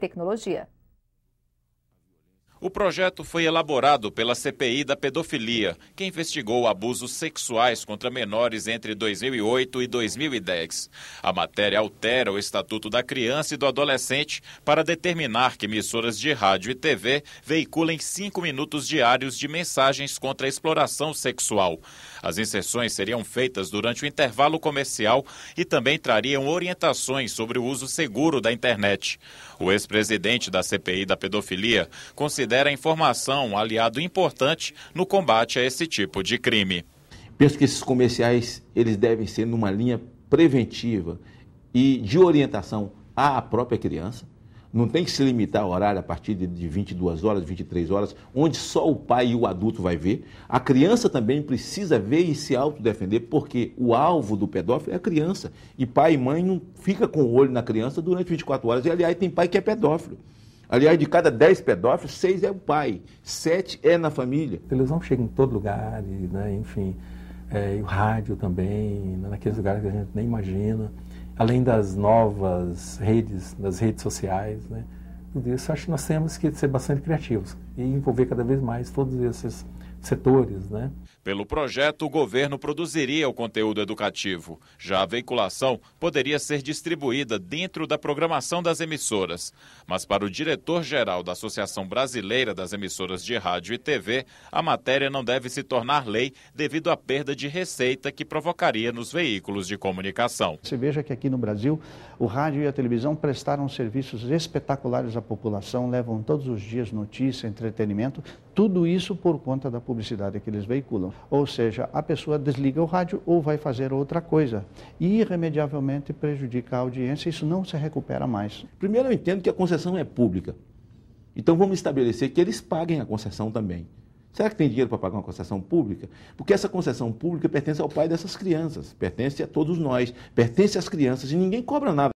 tecnologia. O projeto foi elaborado pela CPI da Pedofilia, que investigou abusos sexuais contra menores entre 2008 e 2010. A matéria altera o Estatuto da Criança e do Adolescente para determinar que emissoras de rádio e TV veiculem cinco minutos diários de mensagens contra a exploração sexual. As inserções seriam feitas durante o intervalo comercial e também trariam orientações sobre o uso seguro da internet. O ex-presidente da CPI da Pedofilia considera considera a informação um aliado importante no combate a esse tipo de crime. Penso que esses comerciais eles devem ser numa linha preventiva e de orientação à própria criança. Não tem que se limitar ao horário a partir de 22 horas, 23 horas, onde só o pai e o adulto vai ver. A criança também precisa ver e se autodefender, porque o alvo do pedófilo é a criança. E pai e mãe não fica com o olho na criança durante 24 horas. E, aliás, tem pai que é pedófilo. Aliás, de cada 10 pedófilos, 6 é o pai, 7 é na família. A televisão chega em todo lugar, e, né, enfim, é, e o rádio também, né, naqueles lugares que a gente nem imagina. Além das novas redes, das redes sociais, né? Tudo isso, acho que nós temos que ser bastante criativos e envolver cada vez mais todos esses setores. Né? Pelo projeto, o governo produziria o conteúdo educativo. Já a veiculação poderia ser distribuída dentro da programação das emissoras. Mas, para o diretor-geral da Associação Brasileira das Emissoras de Rádio e TV, a matéria não deve se tornar lei devido à perda de receita que provocaria nos veículos de comunicação. Você veja que aqui no Brasil, o rádio e a televisão prestaram serviços espetaculares à população, levam todos os dias notícia, entre entretenimento, tudo isso por conta da publicidade que eles veiculam. Ou seja, a pessoa desliga o rádio ou vai fazer outra coisa e irremediavelmente prejudica a audiência, isso não se recupera mais. Primeiro, eu entendo que a concessão é pública. Então, vamos estabelecer que eles paguem a concessão também. Será que tem dinheiro para pagar uma concessão pública? Porque essa concessão pública pertence ao pai dessas crianças, pertence a todos nós, pertence às crianças e ninguém cobra nada.